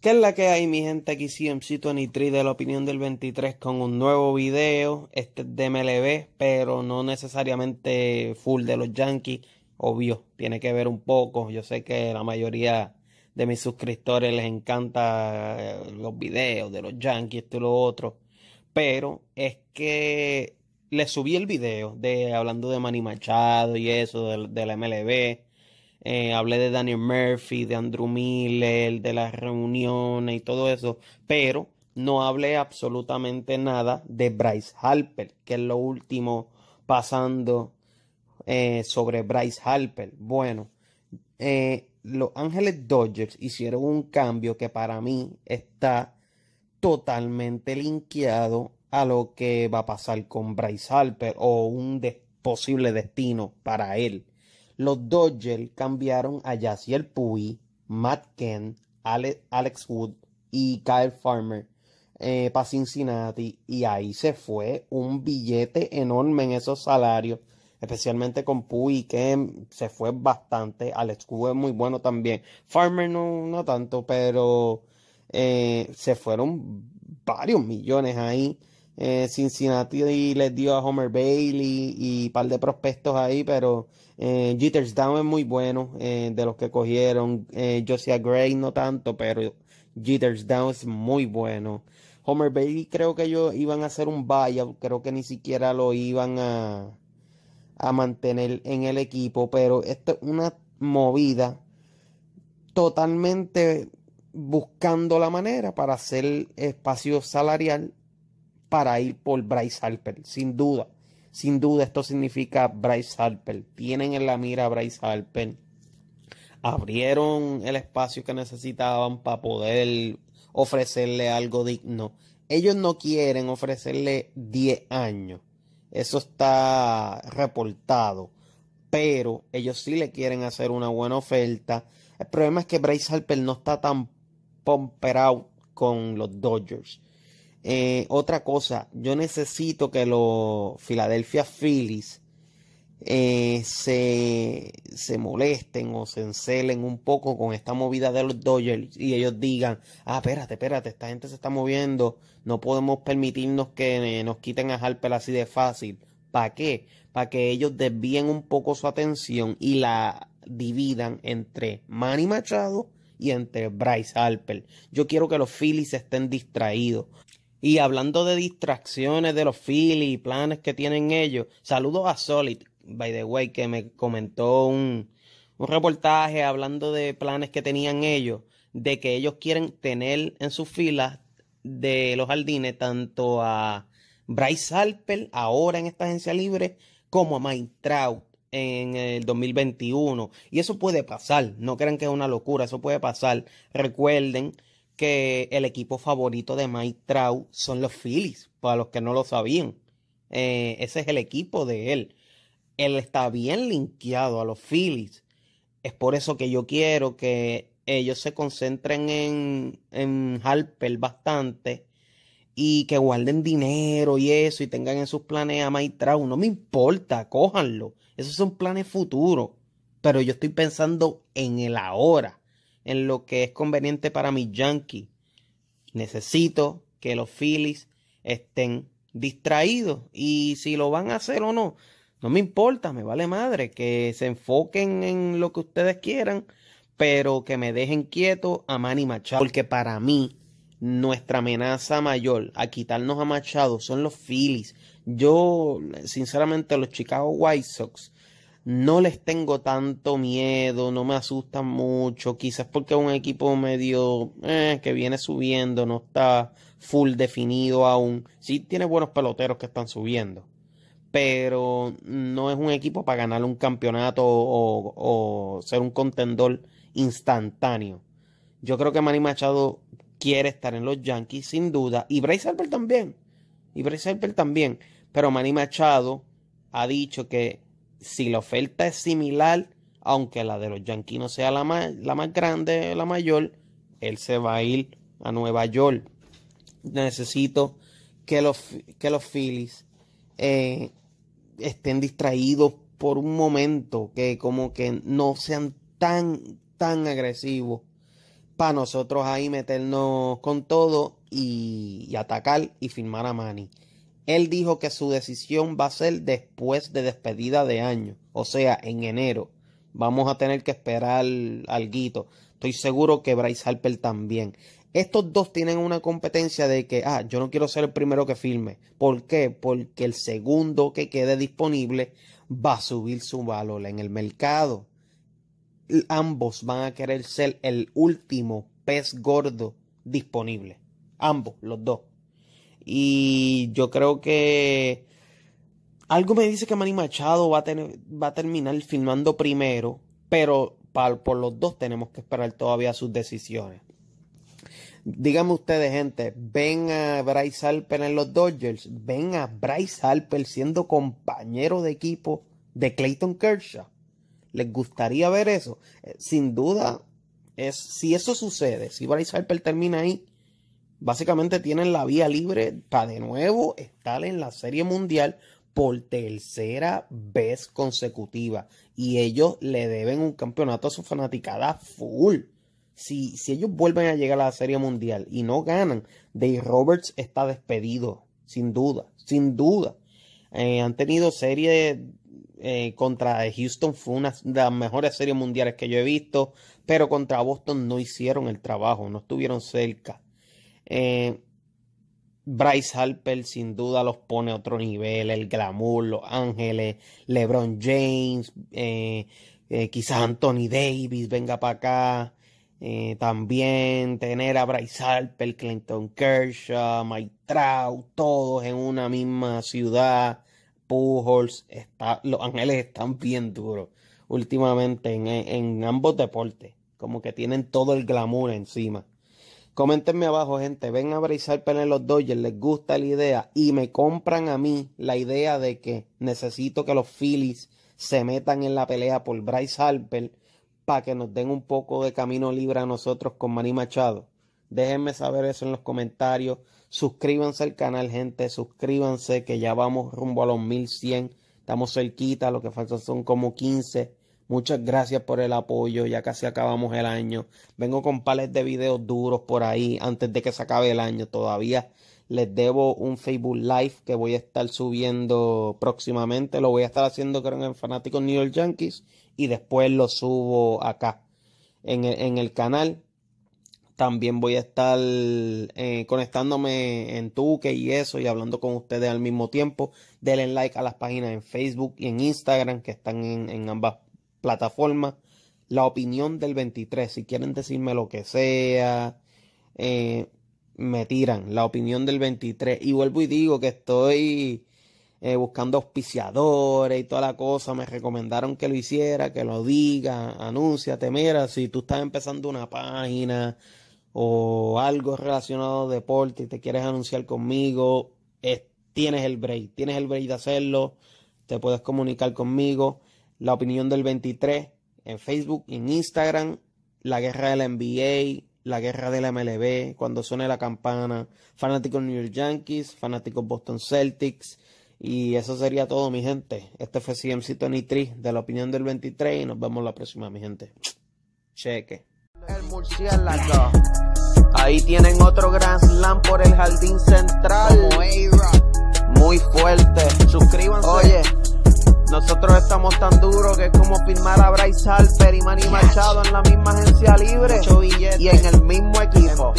¿Qué es la que hay mi gente aquí CMC23 de la opinión del 23 con un nuevo video, este de MLB, pero no necesariamente full de los Yankees, obvio, tiene que ver un poco, yo sé que la mayoría de mis suscriptores les encanta eh, los videos de los Yankees, esto y lo otro, pero es que les subí el video de hablando de Manny Machado y eso, del de la MLB, eh, hablé de Daniel Murphy, de Andrew Miller, de las reuniones y todo eso, pero no hablé absolutamente nada de Bryce Harper, que es lo último pasando eh, sobre Bryce Harper. Bueno, eh, los Ángeles Dodgers hicieron un cambio que para mí está totalmente linkeado a lo que va a pasar con Bryce Harper o un posible destino para él. Los Dodgers cambiaron a el Puy, Matt Kent, Alex Wood y Kyle Farmer eh, para Cincinnati y ahí se fue un billete enorme en esos salarios, especialmente con Puy, que se fue bastante. Alex Wood es muy bueno también. Farmer no, no tanto, pero eh, se fueron varios millones ahí. Eh, Cincinnati les dio a Homer Bailey y un par de prospectos ahí, pero eh, Jitters Down es muy bueno eh, de los que cogieron. Eh, Josiah Gray no tanto, pero Jitters Down es muy bueno. Homer Bailey creo que ellos iban a hacer un buyout, creo que ni siquiera lo iban a, a mantener en el equipo, pero esto es una movida totalmente buscando la manera para hacer espacio salarial para ir por Bryce Harper, sin duda. Sin duda, esto significa Bryce Harper. Tienen en la mira a Bryce Harper. Abrieron el espacio que necesitaban para poder ofrecerle algo digno. Ellos no quieren ofrecerle 10 años. Eso está reportado. Pero ellos sí le quieren hacer una buena oferta. El problema es que Bryce Harper no está tan pomperado con los Dodgers. Eh, otra cosa, yo necesito que los Philadelphia Phillies eh, se, se, molesten o se encelen un poco con esta movida de los Dodgers y ellos digan, ah, espérate, espérate, esta gente se está moviendo, no podemos permitirnos que eh, nos quiten a Harper así de fácil. ¿Para qué? Para que ellos desvíen un poco su atención y la dividan entre Manny Machado y entre Bryce Harper. Yo quiero que los Phillies estén distraídos. Y hablando de distracciones de los Phillies y planes que tienen ellos, saludos a Solid, by the way, que me comentó un, reportaje hablando de planes que tenían ellos, de que ellos quieren tener en sus filas de los jardines tanto a Bryce Harper ahora en esta agencia libre como a Mike Trout en el 2021. Y eso puede pasar, no crean que es una locura, eso puede pasar. Recuerden el equipo favorito de Mike Trau son los Phillies, para los que no lo sabían. Eh, ese es el equipo de él. Él está bien linkeado a los Phillies. Es por eso que yo quiero que ellos se concentren en, en Harper bastante y que guarden dinero y eso y tengan en sus planes a Mike Trau, No me importa, cojanlo Esos son planes futuros. Pero yo estoy pensando en el ahora en lo que es conveniente para mis Yankees. Necesito que los Phillies estén distraídos y si lo van a hacer o no, no me importa, me vale madre que se enfoquen en lo que ustedes quieran, pero que me dejen quieto a Manny Machado, porque para mí nuestra amenaza mayor a quitarnos a Machado son los Phillies. Yo, sinceramente, los Chicago White Sox no les tengo tanto miedo, no me asustan mucho, quizás porque es un equipo medio eh, que viene subiendo, no está full definido aún. Sí tiene buenos peloteros que están subiendo, pero no es un equipo para ganar un campeonato o, ser un contendor instantáneo. Yo creo que Manny Machado quiere estar en los Yankees sin duda y Bryce Harper también. Y Bryce Harper también, pero Manny Machado ha dicho que si la oferta es similar, aunque la de los Yankees no sea la más, la más grande, la mayor, él se va a ir a Nueva York. Necesito que los, que los Phillies eh, estén distraídos por un momento, que como que no sean tan, tan agresivos para nosotros ahí meternos con todo y, y atacar y firmar a Manny. Él dijo que su decisión va a ser después de despedida de año, o sea, en enero. Vamos a tener que esperar al guito. Estoy seguro que Bryce Harper también. Estos dos tienen una competencia de que, ah, yo no quiero ser el primero que firme. ¿Por qué? Porque el segundo que quede disponible va a subir su valor en el mercado. Ambos van a querer ser el último pez gordo disponible. Ambos, los dos. Y yo creo que algo me dice que Manny Machado va a, tener, va a terminar filmando primero, pero por los dos tenemos que esperar todavía sus decisiones. Díganme ustedes, gente, ven a Bryce Harper en los Dodgers, ven a Bryce Harper siendo compañero de equipo de Clayton Kershaw. ¿Les gustaría ver eso? Eh, sin duda, es, si eso sucede, si Bryce Harper termina ahí, Básicamente tienen la vía libre para de nuevo estar en la Serie Mundial por tercera vez consecutiva. Y ellos le deben un campeonato a su fanaticada full. Si, si ellos vuelven a llegar a la Serie Mundial y no ganan, Dave Roberts está despedido, sin duda, sin duda. Eh, han tenido series eh, contra Houston, fue una de las mejores series mundiales que yo he visto, pero contra Boston no hicieron el trabajo, no estuvieron cerca. Eh, Bryce Harper sin duda los pone a otro nivel, el glamour, los ángeles, LeBron James, eh, eh, quizás Anthony Davis venga para acá. también tener a Bryce Harper, Clinton Kershaw, Mike Trout, todos en una misma ciudad. Pujols, está, Los Ángeles están bien duros últimamente en ambos deportes. Como que tienen todo el glamour encima. Coméntenme abajo, gente. Ven a Harper en los Dodgers, les gusta la idea y me compran a mí la idea de que necesito que los Phillies se metan en la pelea por Bryce Harper para que nos den un poco de camino libre a nosotros con Manny Machado. Déjenme saber eso en los comentarios. Suscríbanse al canal, gente. Suscríbanse que ya vamos rumbo a los 1100. Estamos cerquita. Lo que falta son como 15. Muchas gracias por el apoyo, ya casi acabamos el año. Vengo con pares de videos duros por ahí antes de que se acabe el año. Todavía les debo un Facebook Live que voy a estar subiendo próximamente. Lo voy a estar haciendo creo en fanático New York Yankees y después lo subo acá en el, canal. También voy a estar eh, conectándome en Tuque y eso y hablando con ustedes al mismo tiempo. Denle like a las páginas en Facebook y en Instagram que están en, en ambas plataforma la opinión del 23. Si quieren decirme lo que sea, eh, me tiran la opinión del 23. Y vuelvo y digo que estoy eh, buscando auspiciadores y toda la cosa. Me recomendaron que lo hiciera, que lo diga, anúnciate. Mira, si tú estás empezando una página o algo relacionado a deporte y te quieres anunciar conmigo, tienes el break, tienes el break de hacerlo. Te puedes comunicar conmigo. La opinión del 23 en Facebook, en Instagram, la guerra de la NBA, la guerra de la MLB, cuando suene la campana, fanáticos New York Yankees, fanáticos Boston Celtics. Y eso sería todo, mi gente. Este fue CMC Tony 3 de la opinión del 23 y nos vemos la próxima, mi gente. Cheque. El Ahí tienen otro gran slam por el jardín central. Muy fuerte. Suscríbanse. Oye. Nosotros estamos tan duros que es como firmar a Bryce Harper y Manny Machado en la misma agencia libre y en el mismo equipo.